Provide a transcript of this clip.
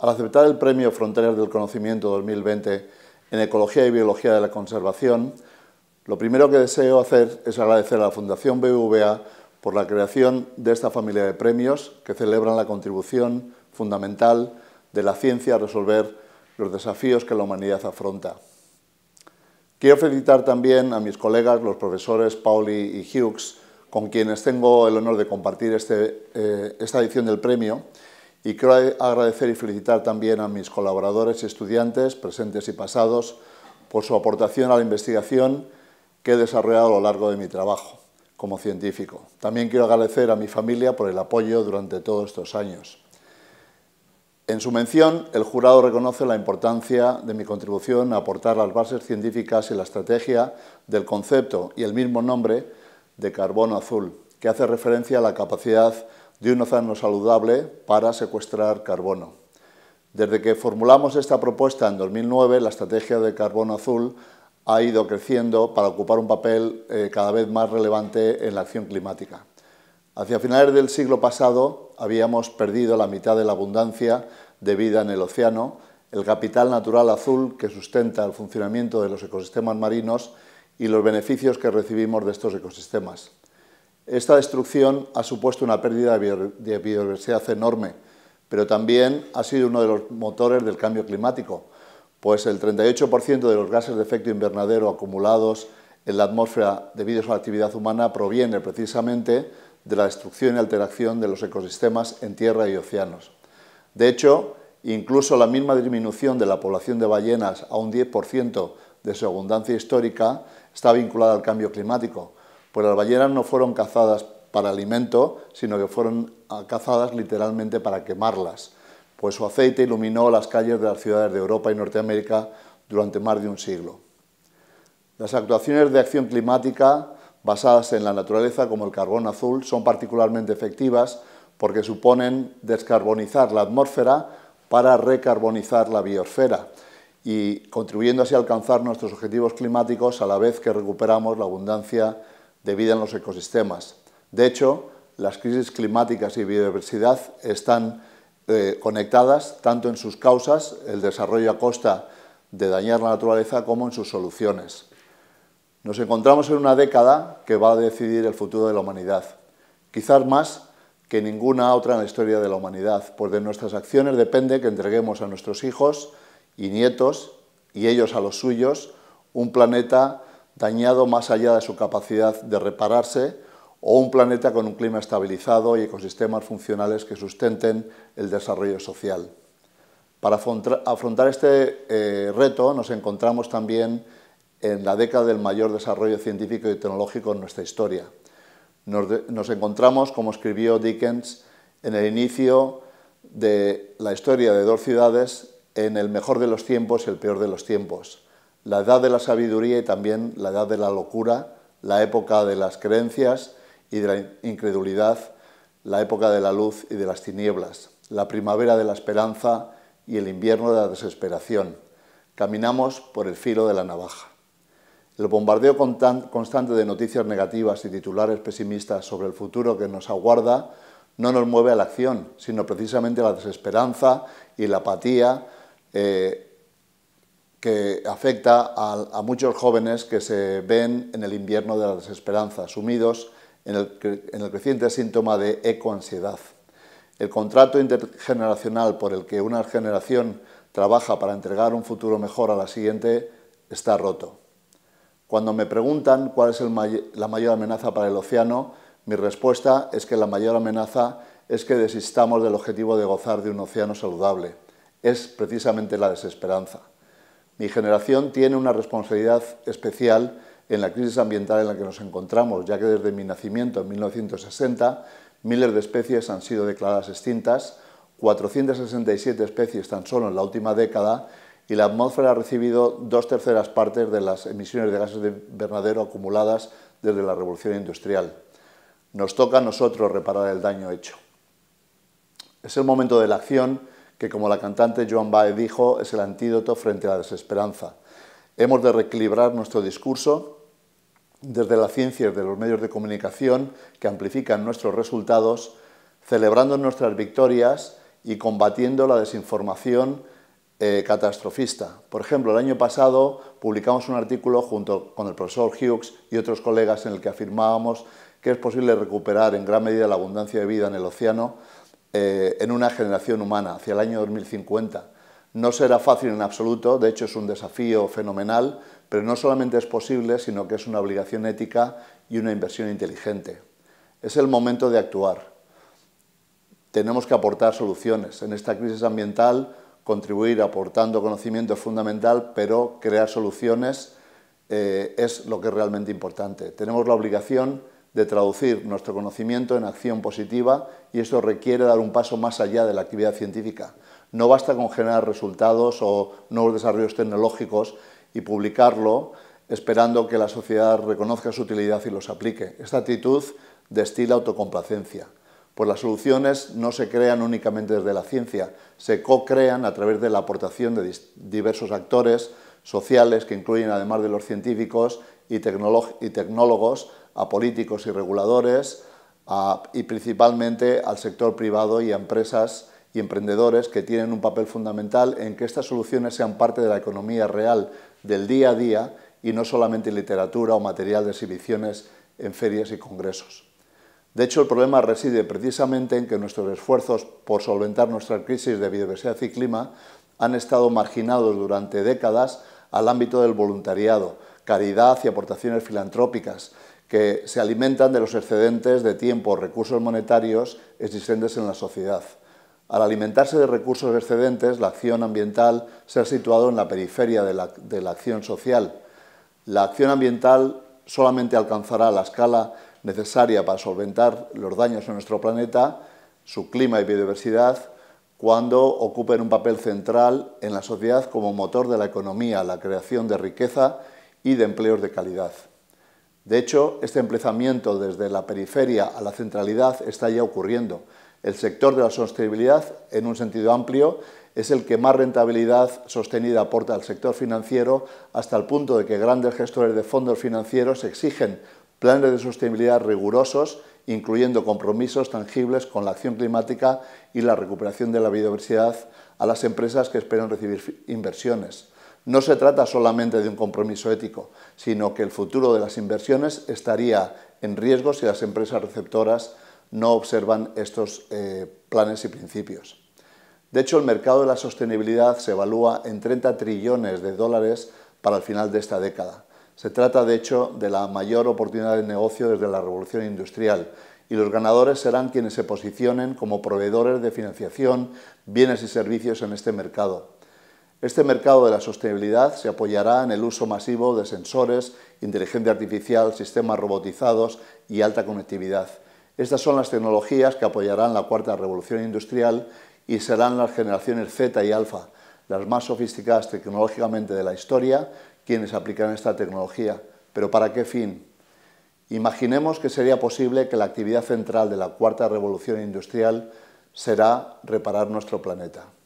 Al aceptar el Premio Fronteras del Conocimiento 2020 en Ecología y Biología de la Conservación, lo primero que deseo hacer es agradecer a la Fundación BBVA por la creación de esta familia de premios que celebran la contribución fundamental de la ciencia a resolver los desafíos que la humanidad afronta. Quiero felicitar también a mis colegas, los profesores Pauli y Hughes, con quienes tengo el honor de compartir este, eh, esta edición del premio, y quiero agradecer y felicitar también a mis colaboradores y estudiantes, presentes y pasados, por su aportación a la investigación que he desarrollado a lo largo de mi trabajo como científico. También quiero agradecer a mi familia por el apoyo durante todos estos años. En su mención, el jurado reconoce la importancia de mi contribución a aportar las bases científicas y la estrategia del concepto y el mismo nombre de carbono azul, que hace referencia a la capacidad de un océano saludable para secuestrar carbono. Desde que formulamos esta propuesta en 2009, la estrategia de carbono azul ha ido creciendo para ocupar un papel eh, cada vez más relevante en la acción climática. Hacia finales del siglo pasado habíamos perdido la mitad de la abundancia de vida en el océano, el capital natural azul que sustenta el funcionamiento de los ecosistemas marinos y los beneficios que recibimos de estos ecosistemas. Esta destrucción ha supuesto una pérdida de biodiversidad enorme, pero también ha sido uno de los motores del cambio climático, pues el 38% de los gases de efecto invernadero acumulados en la atmósfera debido a la actividad humana proviene precisamente de la destrucción y alteración de los ecosistemas en tierra y océanos. De hecho, incluso la misma disminución de la población de ballenas a un 10% de su abundancia histórica está vinculada al cambio climático, pues las ballenas no fueron cazadas para alimento, sino que fueron ah, cazadas literalmente para quemarlas, pues su aceite iluminó las calles de las ciudades de Europa y Norteamérica durante más de un siglo. Las actuaciones de acción climática basadas en la naturaleza, como el carbón azul, son particularmente efectivas porque suponen descarbonizar la atmósfera para recarbonizar la biosfera y contribuyendo así a alcanzar nuestros objetivos climáticos a la vez que recuperamos la abundancia de vida en los ecosistemas. De hecho, las crisis climáticas y biodiversidad están eh, conectadas tanto en sus causas, el desarrollo a costa de dañar la naturaleza, como en sus soluciones. Nos encontramos en una década que va a decidir el futuro de la humanidad, quizás más que ninguna otra en la historia de la humanidad, pues de nuestras acciones depende que entreguemos a nuestros hijos y nietos, y ellos a los suyos, un planeta dañado más allá de su capacidad de repararse o un planeta con un clima estabilizado y ecosistemas funcionales que sustenten el desarrollo social. Para afrontar este eh, reto nos encontramos también en la década del mayor desarrollo científico y tecnológico en nuestra historia. nos encontramos, como escribió Dickens, en el inicio de la historia de dos ciudades, en el mejor de los tiempos y el peor de los tiempos la edad de la sabiduría y también la edad de la locura, la época de las creencias y de la incredulidad, la época de la luz y de las tinieblas, la primavera de la esperanza y el invierno de la desesperación. Caminamos por el filo de la navaja. El bombardeo constante de noticias negativas y titulares pesimistas sobre el futuro que nos aguarda no nos mueve a la acción, sino precisamente la desesperanza y la apatía, eh, que afecta a, muchos jóvenes que se ven en el invierno de la desesperanza, sumidos en el, creciente síntoma de ecoansiedad. El contrato intergeneracional por el que una generación trabaja para entregar un futuro mejor a la siguiente está roto. Cuando me preguntan cuál es la mayor amenaza para el océano, mi respuesta es que la mayor amenaza es que desistamos del objetivo de gozar de un océano saludable. Es precisamente la desesperanza. Mi generación tiene una responsabilidad especial en la crisis ambiental en la que nos encontramos, ya que desde mi nacimiento en 1960 miles de especies han sido declaradas extintas, 467 especies tan solo en la última década y la atmósfera ha recibido dos terceras partes de las emisiones de gases de invernadero acumuladas desde la revolución industrial. Nos toca a nosotros reparar el daño hecho. Es el momento de la acción que como la cantante Joan Baez dijo, es el antídoto frente a la desesperanza. Hemos de reequilibrar nuestro discurso desde las y de los medios de comunicación que amplifican nuestros resultados, celebrando nuestras victorias y combatiendo la desinformación eh, catastrofista. Por ejemplo, el año pasado publicamos un artículo junto con el profesor Hughes y otros colegas en el que afirmábamos que es posible recuperar en gran medida la abundancia de vida en el océano eh, en una generación humana, hacia el año 2050. No será fácil en absoluto, de hecho es un desafío fenomenal, pero no solamente es posible, sino que es una obligación ética y una inversión inteligente. Es el momento de actuar. Tenemos que aportar soluciones. En esta crisis ambiental, contribuir aportando conocimiento es fundamental, pero crear soluciones eh, es lo que es realmente importante. Tenemos la obligación de traducir nuestro conocimiento en acción positiva y eso requiere dar un paso más allá de la actividad científica. No basta con generar resultados o nuevos desarrollos tecnológicos y publicarlo esperando que la sociedad reconozca su utilidad y los aplique. Esta actitud destila autocomplacencia, pues las soluciones no se crean únicamente desde la ciencia, se co-crean a través de la aportación de diversos actores sociales que incluyen, además de los científicos y, y tecnólogos, a políticos y reguladores y principalmente al sector privado y a empresas y emprendedores que tienen un papel fundamental en que estas soluciones sean parte de la economía real del día a día y no solamente literatura o material de exhibiciones en ferias y congresos. De hecho, el problema reside precisamente en que nuestros esfuerzos por solventar nuestra crisis de biodiversidad y clima han estado marginados durante décadas al ámbito del voluntariado, caridad y aportaciones filantrópicas, que se alimentan de los excedentes de tiempo o recursos monetarios existentes en la sociedad. Al alimentarse de recursos excedentes, la acción ambiental se ha situado en la periferia de la, acción social. La acción ambiental solamente alcanzará la escala necesaria para solventar los daños en nuestro planeta, su clima y biodiversidad, cuando ocupen un papel central en la sociedad como motor de la economía, la creación de riqueza y de empleos de calidad. De hecho, este emplazamiento desde la periferia a la centralidad está ya ocurriendo. El sector de la sostenibilidad, en un sentido amplio, es el que más rentabilidad sostenida aporta al sector financiero hasta el punto de que grandes gestores de fondos financieros exigen planes de sostenibilidad rigurosos, incluyendo compromisos tangibles con la acción climática y la recuperación de la biodiversidad a las empresas que esperan recibir inversiones. No se trata solamente de un compromiso ético, sino que el futuro de las inversiones estaría en riesgo si las empresas receptoras no observan estos eh, planes y principios. De hecho, el mercado de la sostenibilidad se evalúa en 30 trillones de dólares para el final de esta década. Se trata, de hecho, de la mayor oportunidad de negocio desde la revolución industrial y los ganadores serán quienes se posicionen como proveedores de financiación, bienes y servicios en este mercado. Este mercado de la sostenibilidad se apoyará en el uso masivo de sensores, inteligencia artificial, sistemas robotizados y alta conectividad. Estas son las tecnologías que apoyarán la cuarta revolución industrial y serán las generaciones Z y Alfa, las más sofisticadas tecnológicamente de la historia, quienes aplicarán esta tecnología. ¿Pero para qué fin? Imaginemos que sería posible que la actividad central de la cuarta revolución industrial será reparar nuestro planeta.